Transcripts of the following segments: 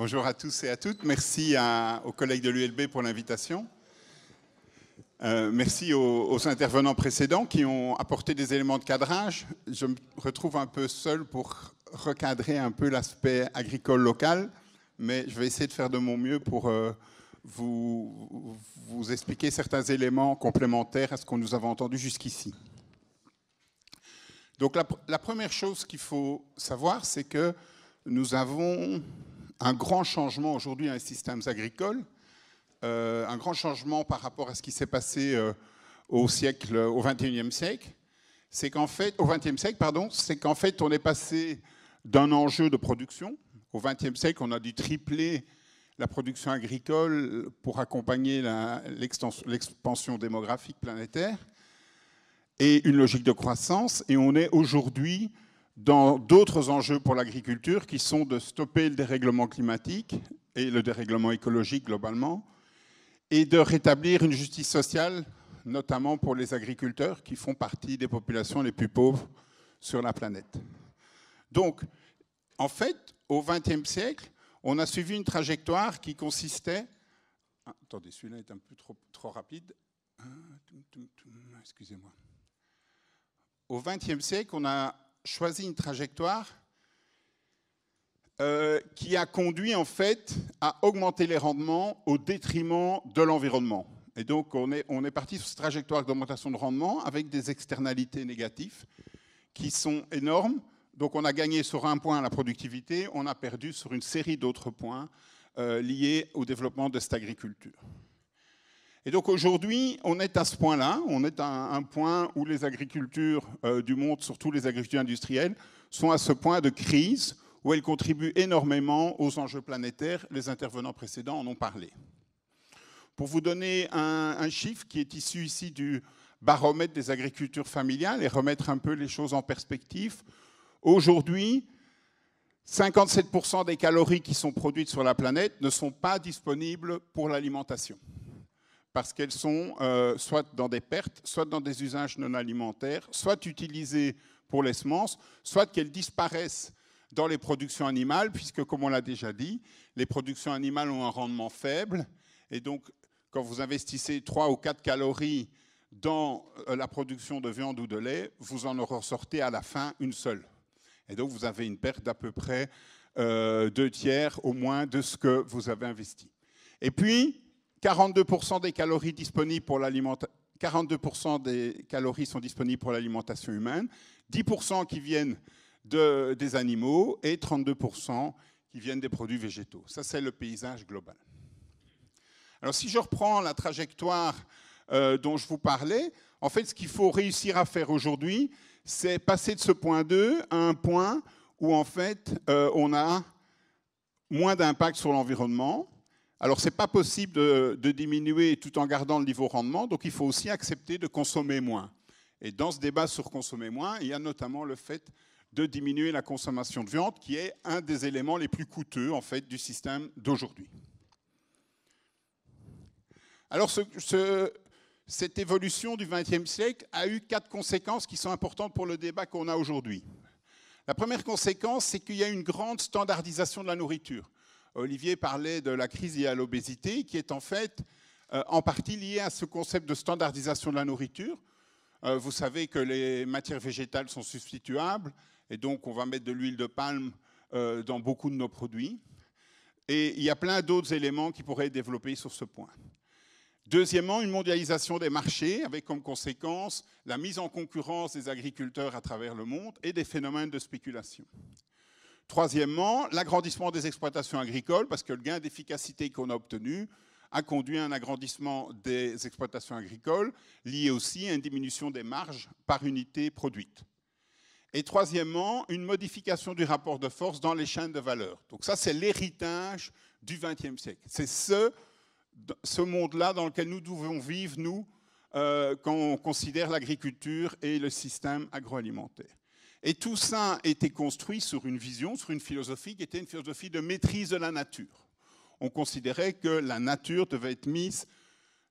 Bonjour à tous et à toutes. Merci aux collègues de l'ULB pour l'invitation. Euh, merci aux, intervenants précédents qui ont apporté des éléments de cadrage. Je me retrouve un peu seul pour recadrer un peu l'aspect agricole local, mais je vais essayer de faire de mon mieux pour euh, vous, expliquer certains éléments complémentaires à ce qu'on nous avons entendu jusqu'ici. Donc la, première chose qu'il faut savoir, c'est que nous avons un grand changement aujourd'hui dans les systèmes agricoles, euh, un grand changement par rapport à ce qui s'est passé euh, au siècle, 21 euh, siècle, c'est qu'en fait, au 20 siècle, pardon, c'est qu'en fait, on est passé d'un enjeu de production. Au 20 siècle, on a dû tripler la production agricole pour accompagner l'expansion démographique planétaire et une logique de croissance. Et on est aujourd'hui dans d'autres enjeux pour l'agriculture qui sont de stopper le dérèglement climatique et le dérèglement écologique globalement, et de rétablir une justice sociale, notamment pour les agriculteurs qui font partie des populations les plus pauvres sur la planète. Donc, en fait, au XXe siècle, on a suivi une trajectoire qui consistait... Ah, attendez, celui-là est un peu trop, trop rapide. Euh, excusez-moi. Au XXe siècle, on a choisi une trajectoire euh, qui a conduit en fait à augmenter les rendements au détriment de l'environnement. Et donc on est, parti sur cette trajectoire d'augmentation de rendement avec des externalités négatives qui sont énormes. Donc on a gagné sur un point la productivité, on a perdu sur une série d'autres points euh, liés au développement de cette agriculture. Et donc aujourd'hui, on est à ce point-là, on est à un point où les agricultures euh, du monde, surtout les agricultures industrielles, sont à ce point de crise où elles contribuent énormément aux enjeux planétaires. Les intervenants précédents en ont parlé. Pour vous donner un, un chiffre qui est issu ici du baromètre des agricultures familiales et remettre un peu les choses en perspective, aujourd'hui, 57% des calories qui sont produites sur la planète ne sont pas disponibles pour l'alimentation parce qu'elles sont euh, soit dans des pertes, soit dans des usages non alimentaires, soit utilisées pour les semences, soit qu'elles disparaissent dans les productions animales, puisque, comme on l'a déjà dit, les productions animales ont un rendement faible. Et donc, quand vous investissez 3 ou 4 calories dans euh, la production de viande ou de lait, vous en ressortez à la fin une seule. Et donc, vous avez une perte d'à peu près euh, deux tiers au moins de ce que vous avez investi. Et puis, 42% des calories disponibles pour l'alimentation. 42% des calories sont disponibles pour l'alimentation humaine, 10% qui viennent de, des animaux et 32% qui viennent des produits végétaux. Ça, c'est le paysage global. Alors, si je reprends la trajectoire euh, dont je vous parlais, en fait, ce qu'il faut réussir à faire aujourd'hui, c'est passer de ce point 2 à un point où, en fait, euh, on a moins d'impact sur l'environnement, alors, ce n'est pas possible de, diminuer tout en gardant le niveau rendement, donc il faut aussi accepter de consommer moins. Et dans ce débat sur consommer moins, il y a notamment le fait de diminuer la consommation de viande, qui est un des éléments les plus coûteux fait, du système d'aujourd'hui. Alors, cette évolution du XXe siècle a eu quatre conséquences qui sont importantes pour le débat qu'on a aujourd'hui. La première conséquence, c'est qu'il y a une grande standardisation de la nourriture. Olivier parlait de la crise liée à l'obésité, qui est en fait euh, en partie liée à ce concept de standardisation de la nourriture. Euh, vous savez que les matières végétales sont substituables, et donc on va mettre de l'huile de palme euh, dans beaucoup de nos produits. Et il y a plein d'autres éléments qui pourraient être développés sur ce point. Deuxièmement, une mondialisation des marchés avec comme conséquence la mise en concurrence des agriculteurs à travers le monde et des phénomènes de spéculation. Troisièmement, l'agrandissement des exploitations agricoles, parce que le gain d'efficacité qu'on a obtenu a conduit à un agrandissement des exploitations agricoles, lié aussi à une diminution des marges par unité produite. Et troisièmement, une modification du rapport de force dans les chaînes de valeur. Donc ça, c'est l'héritage du XXe siècle. C'est ce, monde-là dans lequel nous devons vivre, nous, euh, quand on considère l'agriculture et le système agroalimentaire. Et tout ça était construit sur une vision, sur une philosophie qui était une philosophie de maîtrise de la nature. On considérait que la nature devait être mise,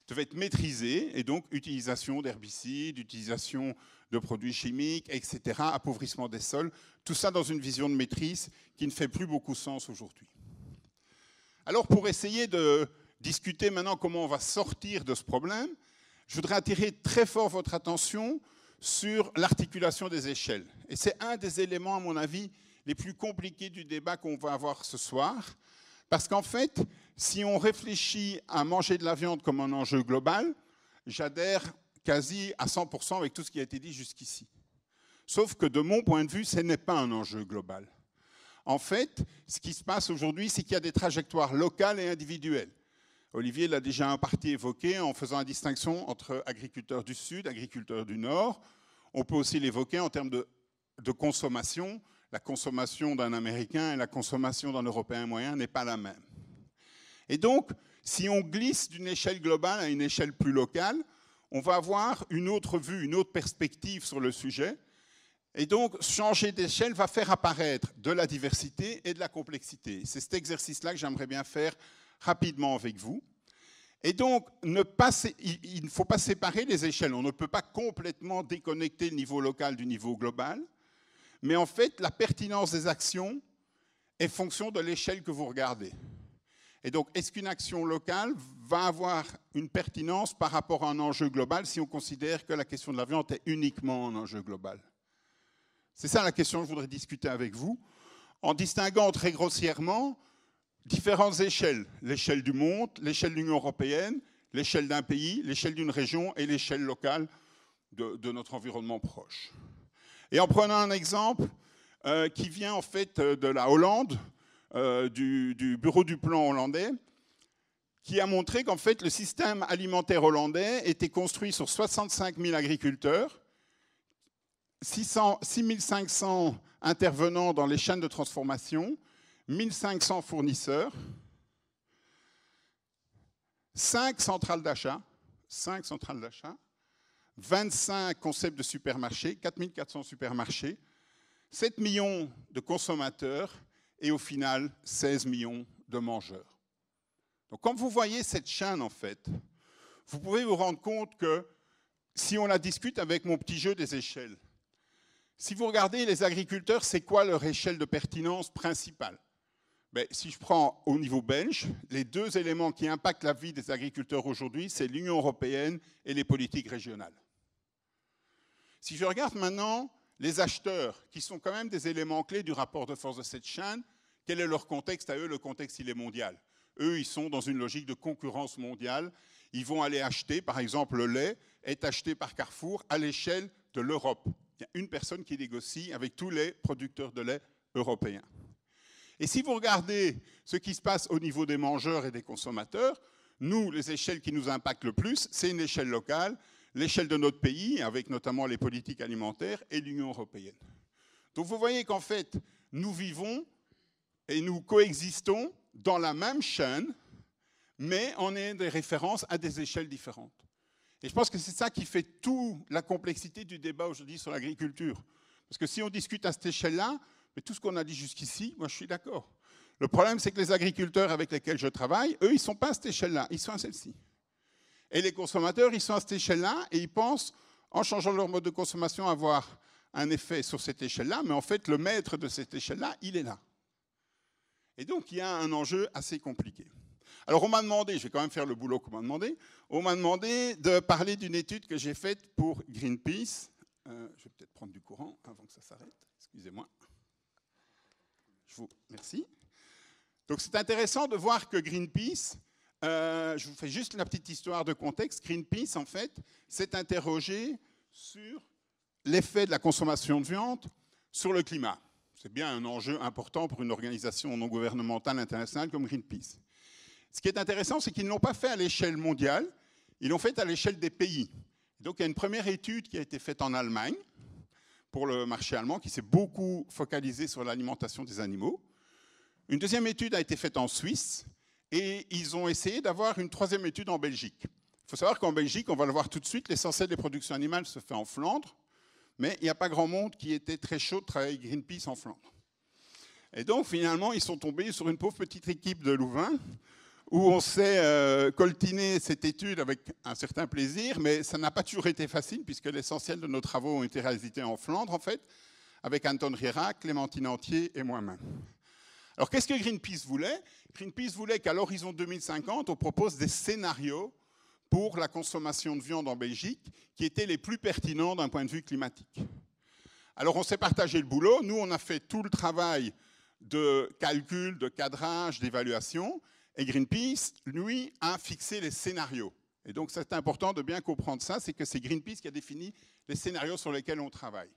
devait être maîtrisée, et donc utilisation d'herbicides, utilisation de produits chimiques, etc., appauvrissement des sols, tout ça dans une vision de maîtrise qui ne fait plus beaucoup sens aujourd'hui. Alors pour essayer de discuter maintenant comment on va sortir de ce problème, je voudrais attirer très fort votre attention sur l'articulation des échelles. Et c'est un des éléments, à mon avis, les plus compliqués du débat qu'on va avoir ce soir. Parce qu'en fait, si on réfléchit à manger de la viande comme un enjeu global, j'adhère quasi à 100% avec tout ce qui a été dit jusqu'ici. Sauf que de mon point de vue, ce n'est pas un enjeu global. En fait, ce qui se passe aujourd'hui, c'est qu'il y a des trajectoires locales et individuelles. Olivier l'a déjà en partie évoqué en faisant la distinction entre agriculteurs du Sud, agriculteurs du Nord. On peut aussi l'évoquer en termes de consommation. La consommation d'un Américain et la consommation d'un Européen moyen n'est pas la même. Et donc, si on glisse d'une échelle globale à une échelle plus locale, on va avoir une autre vue, une autre perspective sur le sujet. Et donc, changer d'échelle va faire apparaître de la diversité et de la complexité. C'est cet exercice-là que j'aimerais bien faire rapidement avec vous. Et donc, il ne faut pas séparer les échelles. On ne peut pas complètement déconnecter le niveau local du niveau global. Mais en fait, la pertinence des actions est fonction de l'échelle que vous regardez. Et donc, est-ce qu'une action locale va avoir une pertinence par rapport à un enjeu global si on considère que la question de la viande est uniquement un enjeu global C'est ça la question que je voudrais discuter avec vous, en distinguant très grossièrement différentes échelles. L'échelle du monde, l'échelle de l'Union européenne, l'échelle d'un pays, l'échelle d'une région et l'échelle locale de, notre environnement proche. Et en prenant un exemple euh, qui vient en fait euh, de la Hollande, euh, du, bureau du plan hollandais, qui a montré qu'en fait le système alimentaire hollandais était construit sur 65 000 agriculteurs, 600, 500 intervenants dans les chaînes de transformation, 1500 fournisseurs, 5 centrales d'achat, 5 centrales d'achat, 25 concepts de supermarchés, 4400 supermarchés, 7 millions de consommateurs et au final 16 millions de mangeurs. Donc quand vous voyez cette chaîne en fait, vous pouvez vous rendre compte que si on la discute avec mon petit jeu des échelles, si vous regardez les agriculteurs, c'est quoi leur échelle de pertinence principale si je prends au niveau belge, les deux éléments qui impactent la vie des agriculteurs aujourd'hui, c'est l'Union européenne et les politiques régionales. Si je regarde maintenant les acheteurs, qui sont quand même des éléments clés du rapport de force de cette chaîne, quel est leur contexte À eux, le contexte, il est mondial. Eux, ils sont dans une logique de concurrence mondiale. Ils vont aller acheter, par exemple, le lait est acheté par Carrefour à l'échelle de l'Europe. Il y a une personne qui négocie avec tous les producteurs de lait européens. Et si vous regardez ce qui se passe au niveau des mangeurs et des consommateurs, nous, les échelles qui nous impactent le plus, c'est une échelle locale, l'échelle de notre pays, avec notamment les politiques alimentaires, et l'Union européenne. Donc vous voyez qu'en fait, nous vivons et nous coexistons dans la même chaîne, mais on est des références à des échelles différentes. Et je pense que c'est ça qui fait toute la complexité du débat aujourd'hui sur l'agriculture. Parce que si on discute à cette échelle-là, mais tout ce qu'on a dit jusqu'ici, moi je suis d'accord. Le problème, c'est que les agriculteurs avec lesquels je travaille, eux, ils ne sont pas à cette échelle-là, ils sont à celle-ci. Et les consommateurs, ils sont à cette échelle-là et ils pensent, en changeant leur mode de consommation, avoir un effet sur cette échelle-là, mais en fait, le maître de cette échelle-là, il est là. Et donc, il y a un enjeu assez compliqué. Alors, on m'a demandé, je vais quand même faire le boulot qu'on m'a demandé, on m'a demandé de parler d'une étude que j'ai faite pour Greenpeace. Euh, je vais peut-être prendre du courant avant que ça s'arrête, excusez-moi. Merci. Donc c'est intéressant de voir que Greenpeace, euh, je vous fais juste la petite histoire de contexte, Greenpeace en fait s'est interrogé sur l'effet de la consommation de viande sur le climat. C'est bien un enjeu important pour une organisation non gouvernementale internationale comme Greenpeace. Ce qui est intéressant, c'est qu'ils ne l'ont pas fait à l'échelle mondiale, ils l'ont fait à l'échelle des pays. Donc il y a une première étude qui a été faite en Allemagne, pour le marché allemand qui s'est beaucoup focalisé sur l'alimentation des animaux. Une deuxième étude a été faite en Suisse et ils ont essayé d'avoir une troisième étude en Belgique. Il faut savoir qu'en Belgique, on va le voir tout de suite, l'essentiel des productions animales se fait en Flandre, mais il n'y a pas grand monde qui était très chaud de travailler Greenpeace en Flandre. Et donc finalement, ils sont tombés sur une pauvre petite équipe de Louvain où on s'est euh, coltiné cette étude avec un certain plaisir, mais ça n'a pas toujours été facile, puisque l'essentiel de nos travaux ont été réalisés en Flandre, en fait, avec Anton Riera, Clémentine Antier et moi-même. Alors qu'est-ce que Greenpeace voulait Greenpeace voulait qu'à l'horizon 2050, on propose des scénarios pour la consommation de viande en Belgique qui étaient les plus pertinents d'un point de vue climatique. Alors on s'est partagé le boulot, nous on a fait tout le travail de calcul, de cadrage, d'évaluation, et Greenpeace, lui, a fixé les scénarios. Et donc, c'est important de bien comprendre ça, c'est que c'est Greenpeace qui a défini les scénarios sur lesquels on travaille.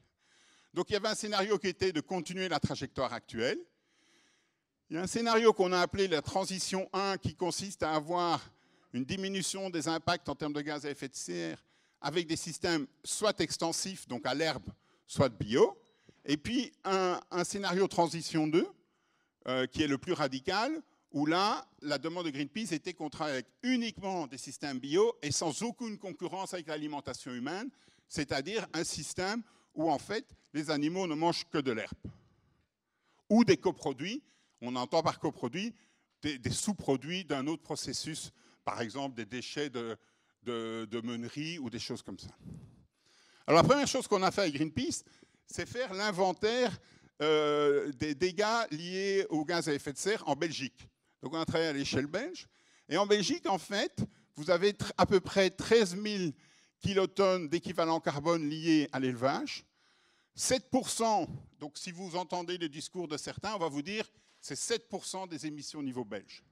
Donc, il y avait un scénario qui était de continuer la trajectoire actuelle. Il y a un scénario qu'on a appelé la transition 1, qui consiste à avoir une diminution des impacts en termes de gaz à effet de serre avec des systèmes soit extensifs, donc à l'herbe, soit bio. Et puis, un, scénario transition 2, euh, qui est le plus radical, où là, la demande de Greenpeace était qu'on travaille uniquement des systèmes bio et sans aucune concurrence avec l'alimentation humaine, c'est-à-dire un système où en fait les animaux ne mangent que de l'herbe ou des coproduits. On entend par coproduits des, des sous-produits d'un autre processus, par exemple des déchets de, meunerie ou des choses comme ça. Alors la première chose qu'on a fait avec Greenpeace, c'est faire l'inventaire euh, des dégâts liés aux gaz à effet de serre en Belgique. Donc on a travaillé à l'échelle belge. Et en Belgique, en fait, vous avez à peu près 13 000 kilotonnes d'équivalent carbone liés à l'élevage. 7%, donc si vous entendez les discours de certains, on va vous dire c'est 7% des émissions au niveau belge.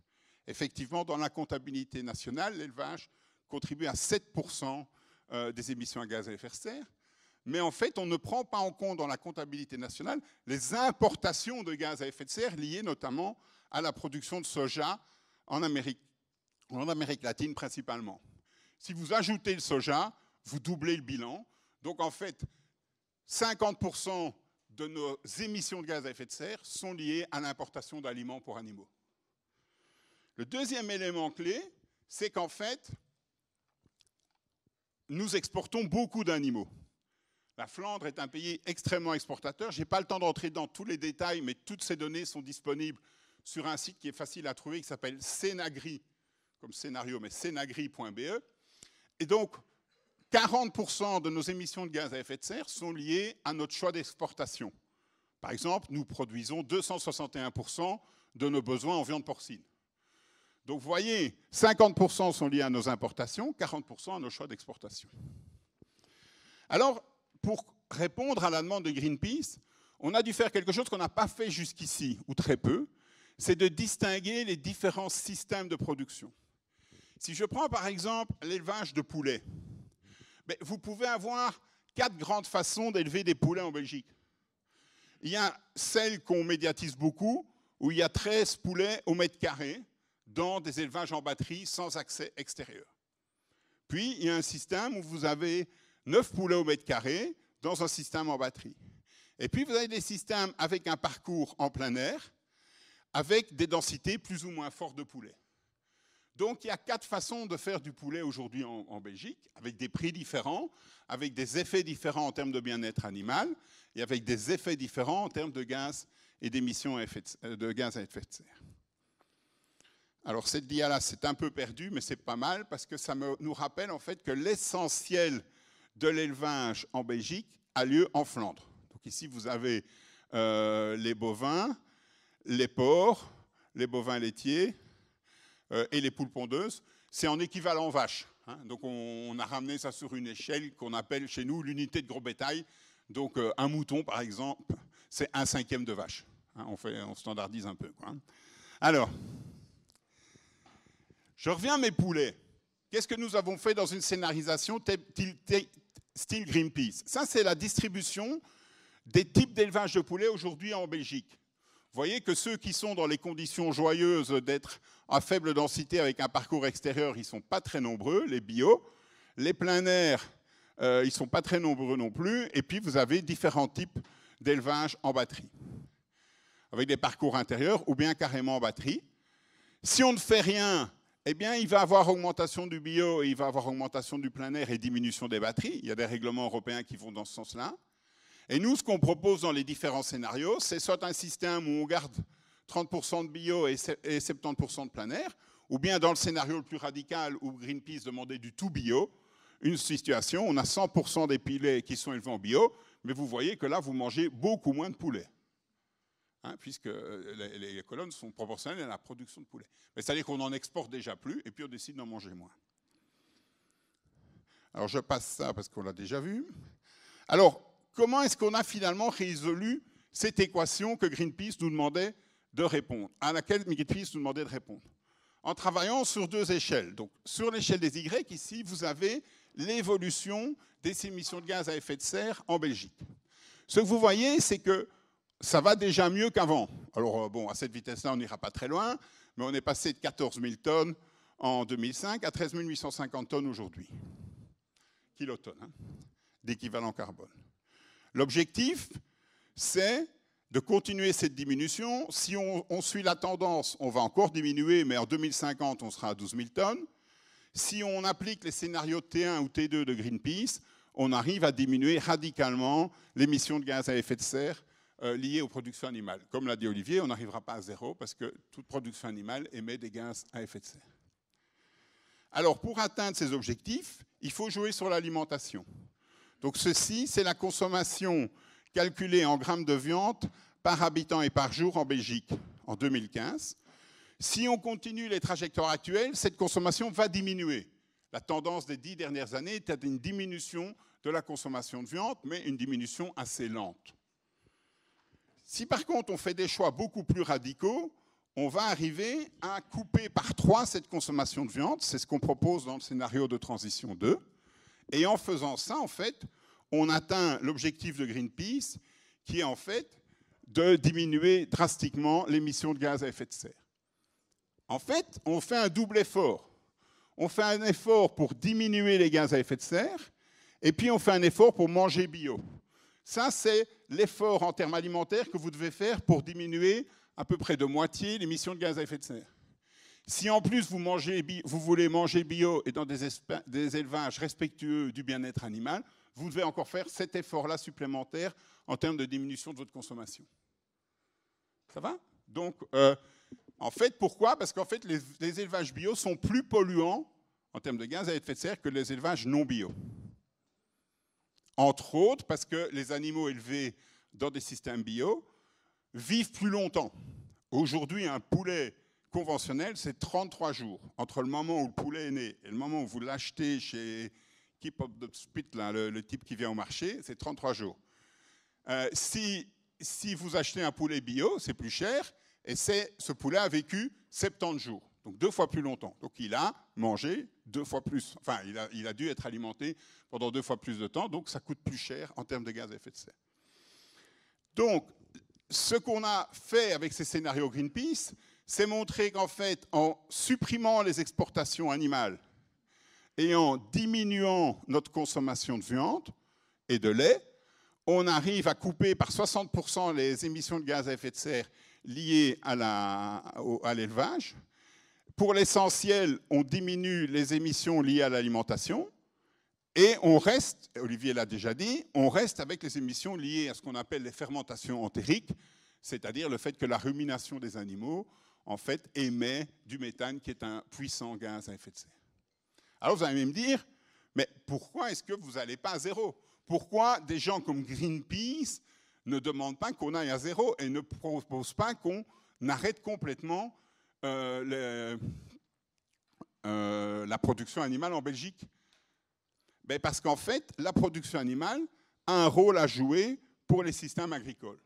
Effectivement, dans la comptabilité nationale, l'élevage contribue à 7% euh, des émissions à gaz à effet de serre. Mais en fait, on ne prend pas en compte dans la comptabilité nationale les importations de gaz à effet de serre liées notamment à la production de soja en Amérique, en Amérique latine principalement. Si vous ajoutez le soja, vous doublez le bilan. Donc en fait, 50% de nos émissions de gaz à effet de serre sont liées à l'importation d'aliments pour animaux. Le deuxième élément clé, c'est qu'en fait, nous exportons beaucoup d'animaux. La Flandre est un pays extrêmement exportateur. Je n'ai pas le temps d'entrer dans tous les détails, mais toutes ces données sont disponibles sur un site qui est facile à trouver, qui s'appelle Scénagri, comme scénario, mais scénagri.be. Et donc, 40% de nos émissions de gaz à effet de serre sont liées à notre choix d'exportation. Par exemple, nous produisons 261% de nos besoins en viande porcine. Donc vous voyez, 50% sont liés à nos importations, 40% à nos choix d'exportation. Alors, pour répondre à la demande de Greenpeace, on a dû faire quelque chose qu'on n'a pas fait jusqu'ici, ou très peu, c'est de distinguer les différents systèmes de production. Si je prends par exemple l'élevage de poulets, ben, vous pouvez avoir quatre grandes façons d'élever des poulets en Belgique. Il y a celle qu'on médiatise beaucoup, où il y a 13 poulets au mètre carré dans des élevages en batterie sans accès extérieur. Puis, il y a un système où vous avez 9 poulets au mètre carré dans un système en batterie. Et puis, vous avez des systèmes avec un parcours en plein air, avec des densités plus ou moins fortes de poulet. Donc il y a quatre façons de faire du poulet aujourd'hui en, Belgique, avec des prix différents, avec des effets différents en termes de bien-être animal et avec des effets différents en termes de gaz et d'émissions de, gaz à effet de serre. Alors cette dia-là, c'est un peu perdu, mais c'est pas mal parce que ça me, nous rappelle en fait que l'essentiel de l'élevage en Belgique a lieu en Flandre. Donc ici, vous avez euh, les bovins, les porcs, les bovins laitiers euh, et les poules pondeuses. C'est en équivalent vache. Hein. Donc on, a ramené ça sur une échelle qu'on appelle chez nous l'unité de gros bétail. Donc euh, un mouton, par exemple, c'est un cinquième de vache. Hein. on, standardise un peu. Hein. Alors, je reviens à mes poulets. Qu'est-ce que nous avons fait dans une scénarisation style Greenpeace Ça, c'est la distribution des types d'élevage de poulets aujourd'hui en Belgique voyez que ceux qui sont dans les conditions joyeuses d'être à faible densité avec un parcours extérieur, ils ne sont pas très nombreux, les bio. Les plein air, euh, ils ne sont pas très nombreux non plus. Et puis, vous avez différents types d'élevage en batterie, avec des parcours intérieurs ou bien carrément en batterie. Si on ne fait rien, eh bien, il va avoir augmentation du bio et il va avoir augmentation du plein air et diminution des batteries. Il y a des règlements européens qui vont dans ce sens-là. Et nous, ce qu'on propose dans les différents scénarios, c'est soit un système où on garde 30% de bio et 70% de plein air, ou bien dans le scénario le plus radical où Greenpeace demandait du tout bio, une situation, où on a 100% des pilets qui sont élevés en bio, mais vous voyez que là, vous mangez beaucoup moins de poulet. Hein, puisque euh, les, colonnes sont proportionnelles à la production de poulet. Mais c'est-à-dire qu'on en exporte déjà plus et puis on décide d'en manger moins. Alors je passe ça parce qu'on l'a déjà vu. Alors, comment est-ce qu'on a finalement résolu cette équation que Greenpeace nous demandait de répondre, à laquelle Greenpeace nous demandait de répondre En travaillant sur deux échelles. Donc, sur l'échelle des Y, ici, vous avez l'évolution des émissions de gaz à effet de serre en Belgique. Ce que vous voyez, c'est que ça va déjà mieux qu'avant. Alors, euh, bon, à cette vitesse-là, on n'ira pas très loin, mais on est passé de 14 000 tonnes en 2005 à 13 850 tonnes aujourd'hui, kilotonnes hein, d'équivalent carbone. L'objectif, c'est de continuer cette diminution. Si on, suit la tendance, on va encore diminuer, mais en 2050, on sera à 12 000 tonnes. Si on applique les scénarios T1 ou T2 de Greenpeace, on arrive à diminuer radicalement l'émission de gaz à effet de serre euh, liée aux productions animales. Comme l'a dit Olivier, on n'arrivera pas à zéro parce que toute production animale émet des gaz à effet de serre. Alors, pour atteindre ces objectifs, il faut jouer sur l'alimentation. Donc ceci, c'est la consommation calculée en grammes de viande par habitant et par jour en Belgique en 2015. Si on continue les trajectoires actuelles, cette consommation va diminuer. La tendance des dix dernières années était une diminution de la consommation de viande, mais une diminution assez lente. Si par contre on fait des choix beaucoup plus radicaux, on va arriver à couper par trois cette consommation de viande, c'est ce qu'on propose dans le scénario de transition 2. Et en faisant ça, en fait, on atteint l'objectif de Greenpeace, qui est en fait de diminuer drastiquement l'émission de gaz à effet de serre. En fait, on fait un double effort. On fait un effort pour diminuer les gaz à effet de serre, et puis on fait un effort pour manger bio. Ça, c'est l'effort en termes alimentaires que vous devez faire pour diminuer à peu près de moitié l'émission de gaz à effet de serre. Si en plus vous, voulez manger bio et dans des, élevages respectueux du bien-être animal, vous devez encore faire cet effort-là supplémentaire en termes de diminution de votre consommation. Ça va Donc, euh, en fait, pourquoi Parce qu'en fait, les, les, élevages bio sont plus polluants en termes de gaz à effet de serre que les élevages non bio. Entre autres, parce que les animaux élevés dans des systèmes bio vivent plus longtemps. Aujourd'hui, un poulet conventionnel c'est 33 jours. Entre le moment où le poulet est né et le moment où vous l'achetez chez Keep Up the Spit, le, type qui vient au marché, c'est 33 jours. Euh, si, vous achetez un poulet bio, c'est plus cher, et ce poulet a vécu 70 jours, donc deux fois plus longtemps. Donc il a mangé deux fois plus, enfin il a, il a dû être alimenté pendant deux fois plus de temps, donc ça coûte plus cher en termes de gaz à effet de serre. Donc ce qu'on a fait avec ces scénarios Greenpeace, c'est montrer qu'en fait, en supprimant les exportations animales et en diminuant notre consommation de viande et de lait, on arrive à couper par 60% les émissions de gaz à effet de serre liées à l'élevage. Pour l'essentiel, on diminue les émissions liées à l'alimentation et on reste, Olivier l'a déjà dit, on reste avec les émissions liées à ce qu'on appelle les fermentations entériques, c'est-à-dire le fait que la rumination des animaux en fait, émet du méthane qui est un puissant gaz à effet de serre. Alors vous allez me dire, mais pourquoi est-ce que vous n'allez pas à zéro Pourquoi des gens comme Greenpeace ne demandent pas qu'on aille à zéro et ne proposent pas qu'on arrête complètement euh, euh, la production animale en Belgique ben Parce qu'en fait, la production animale a un rôle à jouer pour les systèmes agricoles.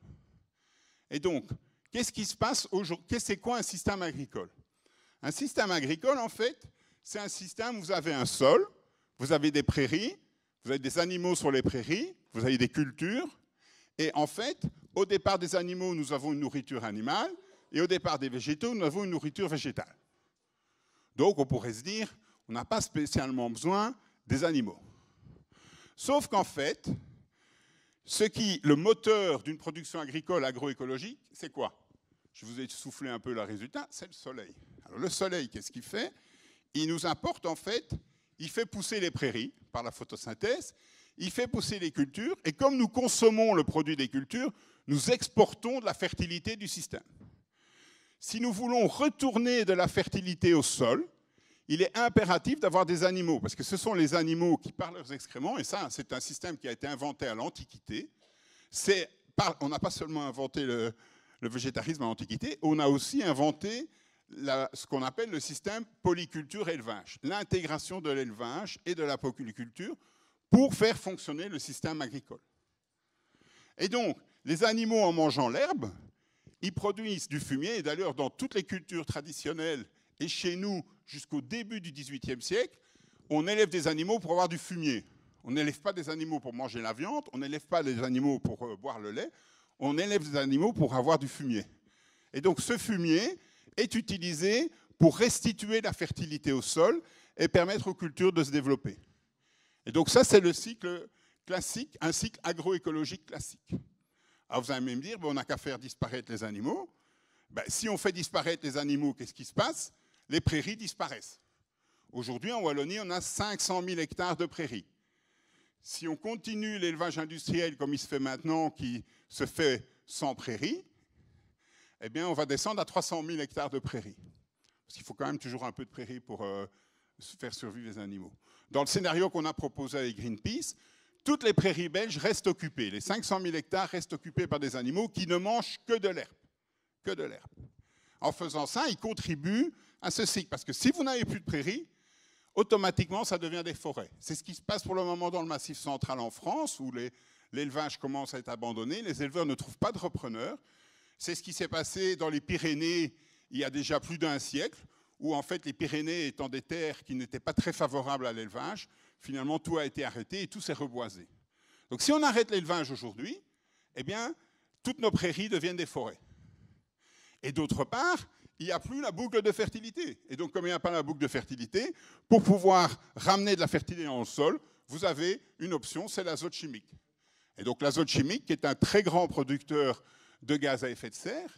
Et donc, Qu'est-ce qui se passe aujourd'hui C'est quoi un système agricole Un système agricole, en fait, c'est un système où vous avez un sol, vous avez des prairies, vous avez des animaux sur les prairies, vous avez des cultures, et en fait, au départ des animaux, nous avons une nourriture animale, et au départ des végétaux, nous avons une nourriture végétale. Donc, on pourrait se dire, on n'a pas spécialement besoin des animaux. Sauf qu'en fait, ce qui, le moteur d'une production agricole agroécologique, c'est quoi je vous ai soufflé un peu le résultat, c'est le soleil. Alors le soleil, qu'est-ce qu'il fait Il nous importe, en fait, il fait pousser les prairies par la photosynthèse, il fait pousser les cultures, et comme nous consommons le produit des cultures, nous exportons de la fertilité du système. Si nous voulons retourner de la fertilité au sol, il est impératif d'avoir des animaux, parce que ce sont les animaux qui, par leurs excréments, et ça, c'est un système qui a été inventé à l'Antiquité, on n'a pas seulement inventé le, le végétarisme en l'Antiquité, on a aussi inventé ce qu'on appelle le système polyculture-élevage, l'intégration de l'élevage et de la polyculture pour faire fonctionner le système agricole. Et donc, les animaux en mangeant l'herbe, ils produisent du fumier, et d'ailleurs dans toutes les cultures traditionnelles, et chez nous jusqu'au début du XVIIIe siècle, on élève des animaux pour avoir du fumier. On n'élève pas des animaux pour manger la viande, on n'élève pas des animaux pour euh, boire le lait, on élève des animaux pour avoir du fumier. Et donc ce fumier est utilisé pour restituer la fertilité au sol et permettre aux cultures de se développer. Et donc ça, c'est le cycle classique, un cycle agroécologique classique. Alors vous allez me dire, on n'a qu'à faire disparaître les animaux. Ben, si on fait disparaître les animaux, qu'est-ce qui se passe Les prairies disparaissent. Aujourd'hui, en Wallonie, on a 500 000 hectares de prairies si on continue l'élevage industriel comme il se fait maintenant, qui se fait sans prairies, eh bien, on va descendre à 300 000 hectares de prairies. Parce qu'il faut quand même toujours un peu de prairies pour euh, faire survivre les animaux. Dans le scénario qu'on a proposé avec Greenpeace, toutes les prairies belges restent occupées. Les 500 000 hectares restent occupés par des animaux qui ne mangent que de l'herbe. Que de l'herbe. En faisant ça, ils contribuent à ce cycle. Parce que si vous n'avez plus de prairies, automatiquement, ça devient des forêts. C'est ce qui se passe pour le moment dans le Massif central en France, où l'élevage commence à être abandonné, les éleveurs ne trouvent pas de repreneurs. C'est ce qui s'est passé dans les Pyrénées il y a déjà plus d'un siècle, où en fait les Pyrénées étant des terres qui n'étaient pas très favorables à l'élevage, finalement tout a été arrêté et tout s'est reboisé. Donc si on arrête l'élevage aujourd'hui, eh bien, toutes nos prairies deviennent des forêts. Et d'autre part, il n'y a plus la boucle de fertilité. Et donc, comme il n'y a pas la boucle de fertilité, pour pouvoir ramener de la fertilité dans le sol, vous avez une option, c'est l'azote chimique. Et donc, l'azote chimique, est un très grand producteur de gaz à effet de serre,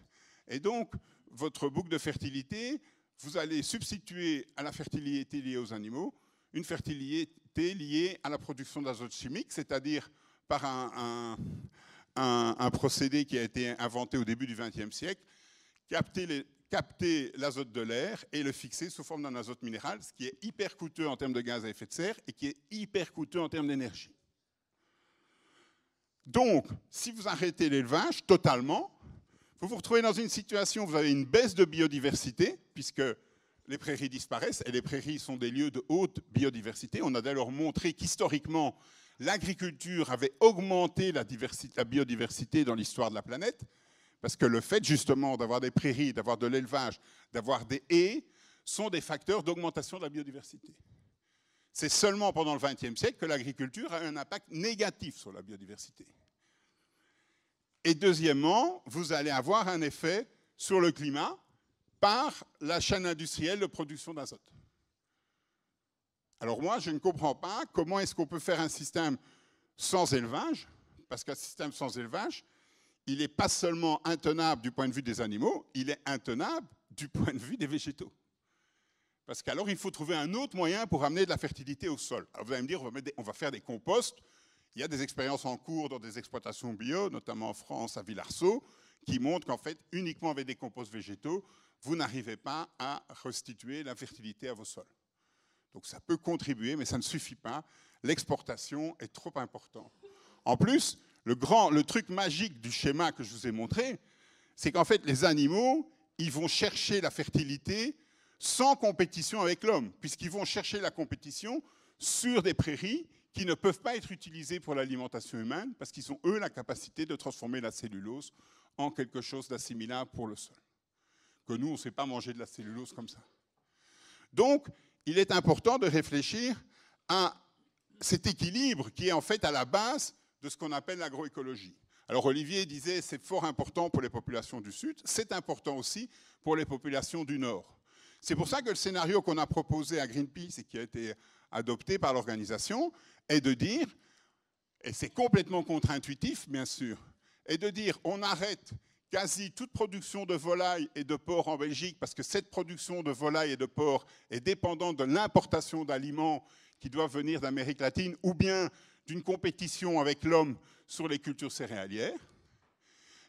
et donc, votre boucle de fertilité, vous allez substituer à la fertilité liée aux animaux une fertilité liée à la production d'azote chimique, c'est-à-dire par un, un, un, procédé qui a été inventé au début du XXe siècle, capter les capter l'azote de l'air et le fixer sous forme d'un azote minéral, ce qui est hyper coûteux en termes de gaz à effet de serre et qui est hyper coûteux en termes d'énergie. Donc, si vous arrêtez l'élevage totalement, vous vous retrouvez dans une situation où vous avez une baisse de biodiversité, puisque les prairies disparaissent, et les prairies sont des lieux de haute biodiversité. On a d'ailleurs montré qu'historiquement, l'agriculture avait augmenté la, la biodiversité dans l'histoire de la planète. Parce que le fait justement d'avoir des prairies, d'avoir de l'élevage, d'avoir des haies, sont des facteurs d'augmentation de la biodiversité. C'est seulement pendant le XXe siècle que l'agriculture a un impact négatif sur la biodiversité. Et deuxièmement, vous allez avoir un effet sur le climat par la chaîne industrielle de production d'azote. Alors moi, je ne comprends pas comment est-ce qu'on peut faire un système sans élevage, parce qu'un système sans élevage, il n'est pas seulement intenable du point de vue des animaux, il est intenable du point de vue des végétaux. Parce qu'alors, il faut trouver un autre moyen pour amener de la fertilité au sol. vous allez me dire, on va, on va faire des composts. Il y a des expériences en cours dans des exploitations bio, notamment en France, à Villarceau, qui montrent qu'en fait, uniquement avec des composts végétaux, vous n'arrivez pas à restituer la fertilité à vos sols. Donc ça peut contribuer, mais ça ne suffit pas. L'exportation est trop importante. En plus, le, grand, le truc magique du schéma que je vous ai montré, c'est qu'en fait, les animaux, ils vont chercher la fertilité sans compétition avec l'homme, puisqu'ils vont chercher la compétition sur des prairies qui ne peuvent pas être utilisées pour l'alimentation humaine, parce qu'ils ont, eux, la capacité de transformer la cellulose en quelque chose d'assimilable pour le sol. Que nous, on ne sait pas manger de la cellulose comme ça. Donc, il est important de réfléchir à cet équilibre qui est en fait à la base de ce qu'on appelle l'agroécologie. Alors Olivier disait c'est fort important pour les populations du Sud, c'est important aussi pour les populations du Nord. C'est pour ça que le scénario qu'on a proposé à Greenpeace et qui a été adopté par l'organisation est de dire, et c'est complètement contre-intuitif bien sûr, est de dire on arrête quasi toute production de volaille et de porc en Belgique parce que cette production de volaille et de porc est dépendante de l'importation d'aliments qui doivent venir d'Amérique latine ou bien d'une compétition avec l'homme sur les cultures céréalières.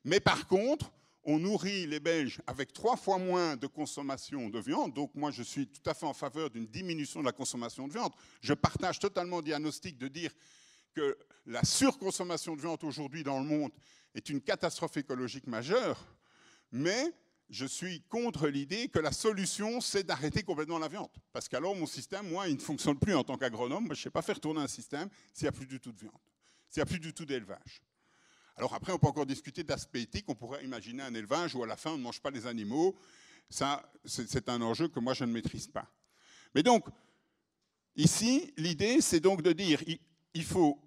Mais par contre, on nourrit les Belges avec trois fois moins de consommation de viande. Donc moi, je suis tout à fait en faveur d'une diminution de la consommation de viande. Je partage totalement le diagnostic de dire que la surconsommation de viande aujourd'hui dans le monde est une catastrophe écologique majeure. Mais je suis contre l'idée que la solution, c'est d'arrêter complètement la viande. Parce qu'alors, mon système, moi, il ne fonctionne plus en tant qu'agronome. je ne sais pas faire tourner un système s'il n'y a plus du tout de viande, s'il n'y a plus du tout d'élevage. Alors après, on peut encore discuter d'aspect éthique. On pourrait imaginer un élevage où, à la fin, on ne mange pas les animaux. Ça, c'est un enjeu que moi, je ne maîtrise pas. Mais donc, ici, l'idée, c'est donc de dire, il faut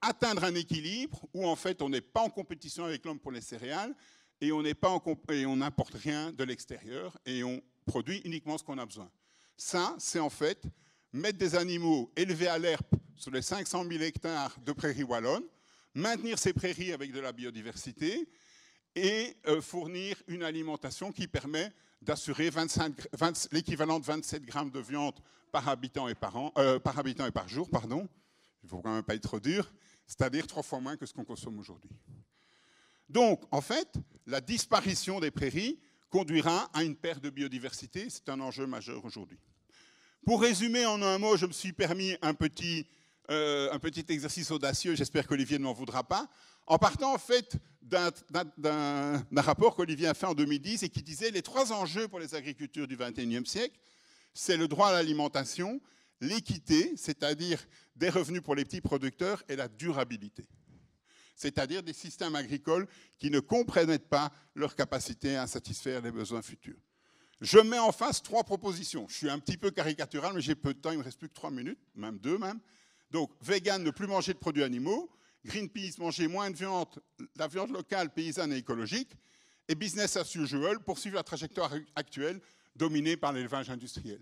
atteindre un équilibre où, en fait, on n'est pas en compétition avec l'homme pour les céréales, et on n'importe rien de l'extérieur et on produit uniquement ce qu'on a besoin. Ça, c'est en fait mettre des animaux élevés à l'herbe sur les 500 000 hectares de prairies wallonnes, maintenir ces prairies avec de la biodiversité et euh, fournir une alimentation qui permet d'assurer l'équivalent de 27 grammes de viande par habitant et par, an, euh, par, habitant et par jour. Pardon. Il ne faut quand même pas être trop dur, c'est-à-dire trois fois moins que ce qu'on consomme aujourd'hui. Donc, en fait, la disparition des prairies conduira à une perte de biodiversité. C'est un enjeu majeur aujourd'hui. Pour résumer en un mot, je me suis permis un petit, euh, exercice audacieux, j'espère qu'Olivier ne m'en voudra pas, en partant en fait d'un rapport qu'Olivier a fait en 2010 et qui disait les trois enjeux pour les agricultures du XXIe siècle, c'est le droit à l'alimentation, l'équité, c'est-à-dire des revenus pour les petits producteurs, et la durabilité c'est-à-dire des systèmes agricoles qui ne comprennent pas leur capacité à satisfaire les besoins futurs. Je mets en face trois propositions. Je suis un petit peu caricatural, mais j'ai peu de temps, il ne me reste plus que trois minutes, même deux même. Donc, vegan, ne plus manger de produits animaux. Greenpeace, manger moins de viande, la viande locale, paysanne et écologique. Et business as usual, poursuivre la trajectoire actuelle dominée par l'élevage industriel.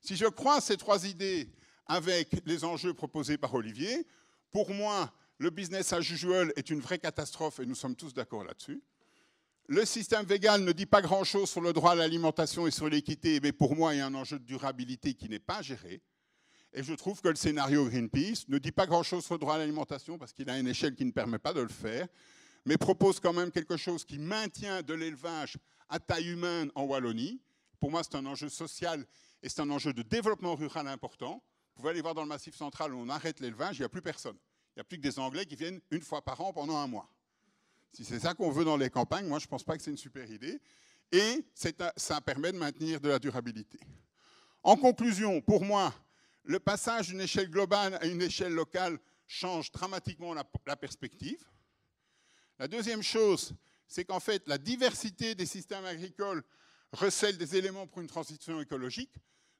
Si je crois ces trois idées avec les enjeux proposés par Olivier, pour moi, le business as usual est une vraie catastrophe et nous sommes tous d'accord là-dessus. Le système végan ne dit pas grand-chose sur le droit à l'alimentation et sur l'équité, mais pour moi, il y a un enjeu de durabilité qui n'est pas géré. Et je trouve que le scénario Greenpeace ne dit pas grand-chose sur le droit à l'alimentation parce qu'il a une échelle qui ne permet pas de le faire, mais propose quand même quelque chose qui maintient de l'élevage à taille humaine en Wallonie. Pour moi, c'est un enjeu social et c'est un enjeu de développement rural important. Vous pouvez aller voir dans le Massif central où on arrête l'élevage, il n'y a plus personne. Il n'y a plus que des Anglais qui viennent une fois par an pendant un mois. Si c'est ça qu'on veut dans les campagnes, moi je ne pense pas que c'est une super idée. Et ça permet de maintenir de la durabilité. En conclusion, pour moi, le passage d'une échelle globale à une échelle locale change dramatiquement la, perspective. La deuxième chose, c'est qu'en fait, la diversité des systèmes agricoles recèle des éléments pour une transition écologique.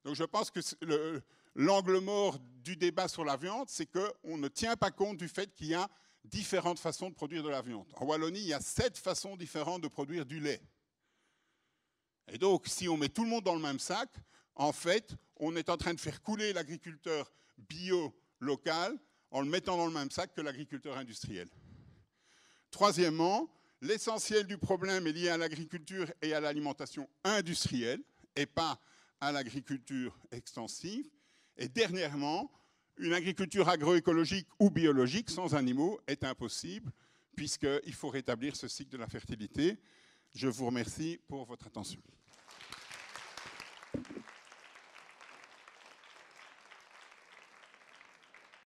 Donc je pense que le, l'angle mort du débat sur la viande, c'est qu'on ne tient pas compte du fait qu'il y a différentes façons de produire de la viande. En Wallonie, il y a sept façons différentes de produire du lait. Et donc, si on met tout le monde dans le même sac, en fait, on est en train de faire couler l'agriculteur bio local en le mettant dans le même sac que l'agriculteur industriel. Troisièmement, l'essentiel du problème est lié à l'agriculture et à l'alimentation industrielle et pas à l'agriculture extensive. Et dernièrement, une agriculture agroécologique ou biologique sans animaux est impossible, puisqu'il faut rétablir ce cycle de la fertilité. Je vous remercie pour votre attention.